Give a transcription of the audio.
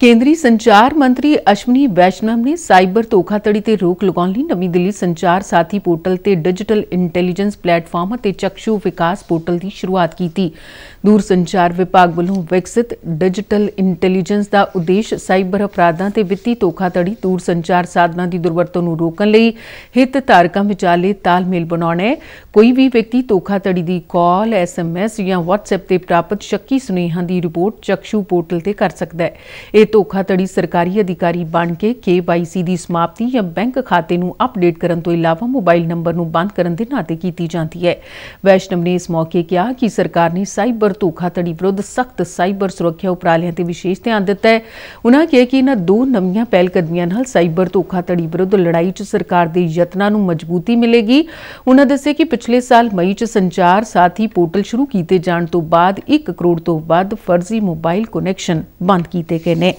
ਕੇਂਦਰੀ ਸੰਚਾਰ ਮੰਤਰੀ ਅਸ਼ਵਨੀ ਵੈਸ਼ਨਵ ਨੇ ਸਾਈਬਰ ਧੋਖਾਧੜੀ ਤੇ ਰੋਕ ਲਗਾਉਣ ਲਈ ਨਵੀਂ ਦਿੱਲੀ ਸੰਚਾਰ ਸਾਥੀ ਪੋਰਟਲ ਤੇ ਡਿਜੀਟਲ ਇੰਟੈਲੀਜੈਂਸ ਪਲੇਟਫਾਰਮ ਅਤੇ ਚਕਸ਼ੂ ਵਿਕਾਸ ਪੋਰਟਲ ਦੀ ਸ਼ੁਰੂਆਤ ਕੀਤੀ। ਦੂਰ ਸੰਚਾਰ ਵਿਭਾਗ ਵੱਲੋਂ ਵਿਕਸਿਤ ਡਿਜੀਟਲ ਇੰਟੈਲੀਜੈਂਸ ਦਾ ਉਦੇਸ਼ ਸਾਈਬਰ ਅਪਰਾਧਾਂ ਤੇ ਵਿੱਤੀ ਧੋਖਾਧੜੀ ਦੂਰ ਸੰਚਾਰ ਸਾਧਨਾਂ ਦੀ ਦੁਰਵਰਤੋਂ ਨੂੰ ਰੋਕਣ ਲਈ ਹਿੱਤ ਧਾਰਕਾਂ ਵਿਚਾਲੇ ਤਾਲਮੇਲ ਬਣਾਉਣਾ ਹੈ। ਕੋਈ ਵੀ ਵਿਅਕਤੀ ਧੋਖਾਧੜੀ ਦੀ ਕਾਲ, ਐਸਐਮਐਸ ਜਾਂ WhatsApp ਤੇ ਪ੍ਰਾਪਤ ਸ਼ੱਕੀ ਸੁਨੇਹਾਂ ਦੀ ਰਿਪੋਰਟ ਚਕਸ਼ੂ ਪੋਰਟਲ ਤੇ ਕਰ ਸਕਦਾ ਹੈ। ਧੋਖਾਧੜੀ ਸਰਕਾਰੀ ਅਧਿਕਾਰੀ ਬਣ ਕੇ KYC ਦੀ ਸਮਾਪਤੀ ਜਾਂ ਬੈਂਕ ਖਾਤੇ ਨੂੰ ਅਪਡੇਟ ਕਰਨ ਤੋਂ ਇਲਾਵਾ ਮੋਬਾਈਲ ਨੰਬਰ ਨੂੰ ਬੰਦ ਕਰਨ ਦੇ ਨਾਤੇ ਕੀਤੀ ਜਾਂਦੀ ਹੈ ਵੈਸ਼ਨਵ ਨੇ ਇਸ ਮੌਕੇ ਕਿਹਾ ਕਿ ਸਰਕਾਰ ਨੇ ਸਾਈਬਰ ਧੋਖਾਧੜੀ ਵਿਰੁੱਧ ਸਖਤ ਸਾਈਬਰ ਸੁਰੱਖਿਆ ਉਪਰਾਲਿਆਂ ਤੇ ਵਿਸ਼ੇਸ਼ ਧਿਆਨ ਦਿੱਤਾ ਹੈ ਉਨ੍ਹਾਂ ਕਿਹਾ ਕਿ ਇਹਨਾਂ ਦੋ ਨਵੀਆਂ ਪਹਿਲ ਕਦਮੀਆਂ ਨਾਲ ਸਾਈਬਰ ਧੋਖਾਧੜੀ ਵਿਰੁੱਧ ਲੜਾਈ 'ਚ ਸਰਕਾਰ ਦੇ ਯਤਨਾਂ ਨੂੰ ਮਜ਼ਬੂਤੀ ਮਿਲੇਗੀ ਉਨ੍ਹਾਂ ਦੱਸਿਆ ਕਿ ਪਿਛਲੇ ਸਾਲ ਮਈ 'ਚ ਸੰਚਾਰ ਸਾਥੀ ਪੋਰਟਲ ਸ਼ੁਰੂ ਕੀਤੇ ਜਾਣ ਤੋਂ ਬਾਅਦ 1 ਕਰੋੜ ਤੋਂ ਵੱਧ ਫਰਜ਼ੀ ਮੋਬਾਈਲ ਕਨੈਕਸ਼ਨ ਬੰਦ ਕੀਤੇ ਗਏ ਨੇ